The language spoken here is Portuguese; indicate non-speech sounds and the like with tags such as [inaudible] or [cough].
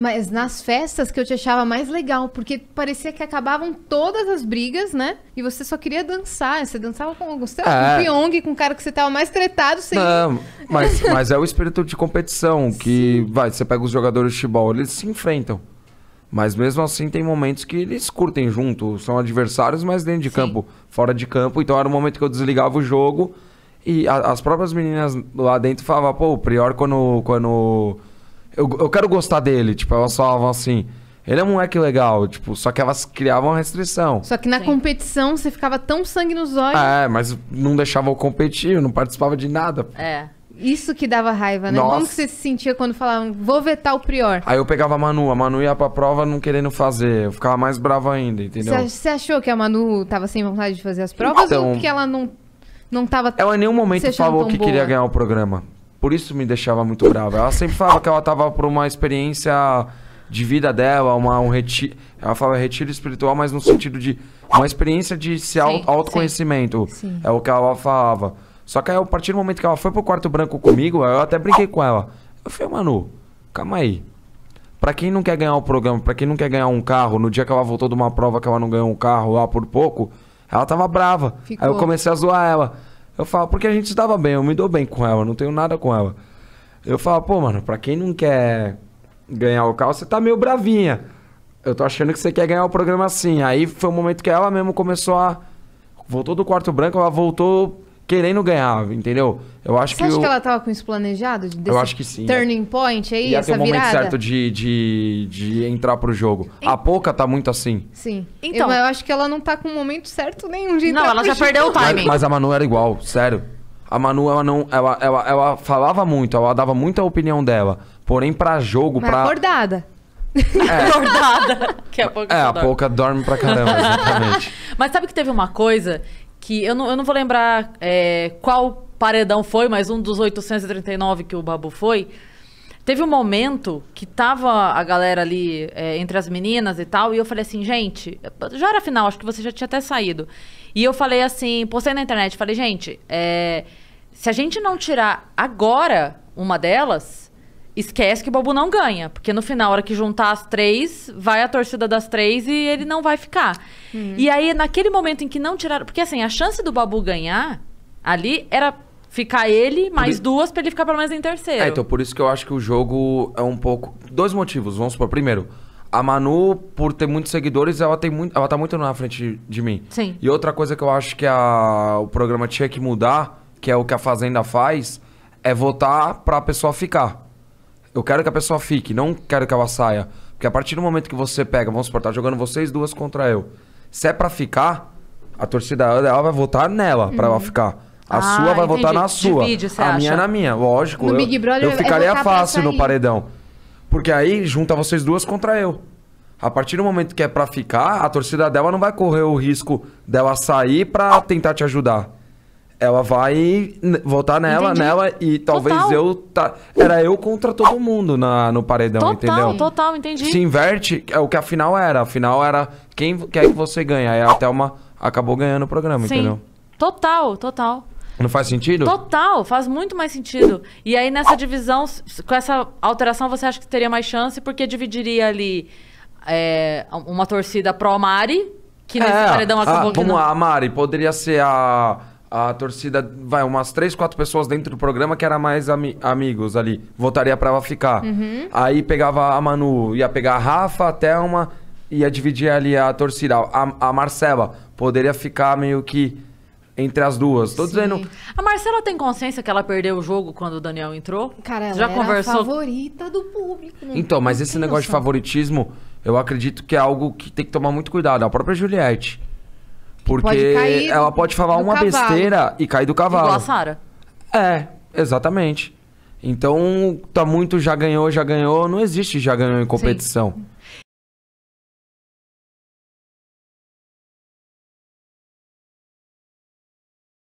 Mas nas festas que eu te achava mais legal, porque parecia que acabavam todas as brigas, né? E você só queria dançar. Você dançava com você ah, com o Pyong, com o cara que você tava mais tretado. Você... Não, mas, [laughs] mas é o espírito de competição que, Sim. vai, você pega os jogadores de futebol, eles se enfrentam. Mas mesmo assim tem momentos que eles curtem junto, são adversários, mas dentro de Sim. campo, fora de campo. Então era o momento que eu desligava o jogo e a, as próprias meninas lá dentro falavam, pô, o Prior quando, quando eu, eu quero gostar dele. Tipo, elas falavam assim. Ele é um moleque legal, tipo, só que elas criavam uma restrição. Só que na Sim. competição você ficava tão sangue nos olhos. É, mas não deixava eu competir, não participava de nada. É. Isso que dava raiva, né? Nossa. Como que você se sentia quando falavam, vou vetar o Prior? Aí eu pegava a Manu, a Manu ia pra prova não querendo fazer. Eu ficava mais bravo ainda, entendeu? Você achou que a Manu tava sem vontade de fazer as provas então, ou que ela não, não tava. Ela em nenhum momento falou que boa? queria ganhar o programa. Por isso me deixava muito bravo. Ela sempre falava que ela tava por uma experiência de vida dela, uma, um retiro. Ela falava retiro espiritual, mas no sentido de uma experiência de se auto, sim, autoconhecimento. Sim. É o que ela falava. Só que aí, a partir do momento que ela foi pro quarto branco comigo, eu até brinquei com ela. Eu falei, Manu, calma aí. Pra quem não quer ganhar o programa, pra quem não quer ganhar um carro, no dia que ela voltou de uma prova que ela não ganhou um carro lá por pouco, ela tava brava. Ficou. Aí eu comecei a zoar ela. Eu falo, porque a gente se dava bem, eu me dou bem com ela, não tenho nada com ela. Eu falo, pô, mano, pra quem não quer ganhar o carro, você tá meio bravinha. Eu tô achando que você quer ganhar o programa assim. Aí foi o um momento que ela mesmo começou a. Voltou do quarto branco, ela voltou querendo ganhar, entendeu? Eu acho Você que. Você acha eu... que ela tava com isso planejado? Desse eu acho que sim. Turning point aí, Ia ter um momento certo de, de, de entrar pro jogo. A pouca tá muito assim. Sim. Então. Eu, eu, acho que ela não tá com um momento certo nenhum de Não, ela já jogo. perdeu o timing. Mas, mas a Manu era igual, sério. A Manu, ela não. Ela, ela, ela falava muito, ela dava muita opinião dela. Porém, pra jogo, Mas pra. Acordada. É. [laughs] Acordada. Que a pouca é, a pouca dorme pra caramba, exatamente. [laughs] Mas sabe que teve uma coisa que eu não, eu não vou lembrar é, qual paredão foi, mas um dos 839 que o Babu foi. Teve um momento que tava a galera ali é, entre as meninas e tal, e eu falei assim, gente, já era final, acho que você já tinha até saído. E eu falei assim, postei na internet, falei, gente, é, se a gente não tirar agora uma delas, esquece que o Bobo não ganha. Porque no final, a hora que juntar as três, vai a torcida das três e ele não vai ficar. Uhum. E aí, naquele momento em que não tiraram. Porque assim, a chance do Babu ganhar ali era ficar ele mais por... duas pra ele ficar pelo menos em terceiro. É, então por isso que eu acho que o jogo é um pouco. Dois motivos, vamos supor. Primeiro. A Manu, por ter muitos seguidores, ela, tem muito, ela tá muito na frente de mim. Sim. E outra coisa que eu acho que a, o programa tinha que mudar, que é o que a Fazenda faz, é votar pra pessoa ficar. Eu quero que a pessoa fique, não quero que ela saia. Porque a partir do momento que você pega, vamos suportar, tá jogando vocês duas contra eu. Se é pra ficar, a torcida dela vai votar nela uhum. pra ela uhum. ficar. A ah, sua vai votar na sua. Vídeo, a acha? minha na minha, lógico. No eu, Big Brother eu ficaria fácil no paredão. Porque aí junta vocês duas contra eu. A partir do momento que é pra ficar, a torcida dela não vai correr o risco dela sair pra tentar te ajudar ela vai votar nela, Entendi. nela e talvez total. eu tá era eu contra todo mundo na no paredão, total, entendeu? Total, total, entendi. Se inverte, é o que a final era, a final era quem quer é que você ganha. Aí a Thelma acabou ganhando o programa, Sim. entendeu? Total, total. Não faz sentido? Total, faz muito mais sentido. E aí nessa divisão, com essa alteração, você acha que teria mais chance porque dividiria ali é, uma torcida pró Mari, que nesse é, paredão acabou a, ah, Vamos não... lá, a Mari poderia ser a a torcida, vai, umas três, quatro pessoas dentro do programa que era mais ami amigos ali. Votaria pra ela ficar. Uhum. Aí pegava a Manu, ia pegar a Rafa, a Thelma, ia dividir ali a torcida. A, a Marcela poderia ficar meio que entre as duas. Tô dizendo. A Marcela tem consciência que ela perdeu o jogo quando o Daniel entrou? Cara, ela já era conversou? a favorita do público. Né? Então, mas esse negócio noção. de favoritismo, eu acredito que é algo que tem que tomar muito cuidado. A própria Juliette porque pode cair ela pode falar uma cavalo. besteira e cair do cavalo. Igual a Sarah. É, exatamente. Então, tá muito já ganhou, já ganhou. Não existe já ganhou em competição. Sim.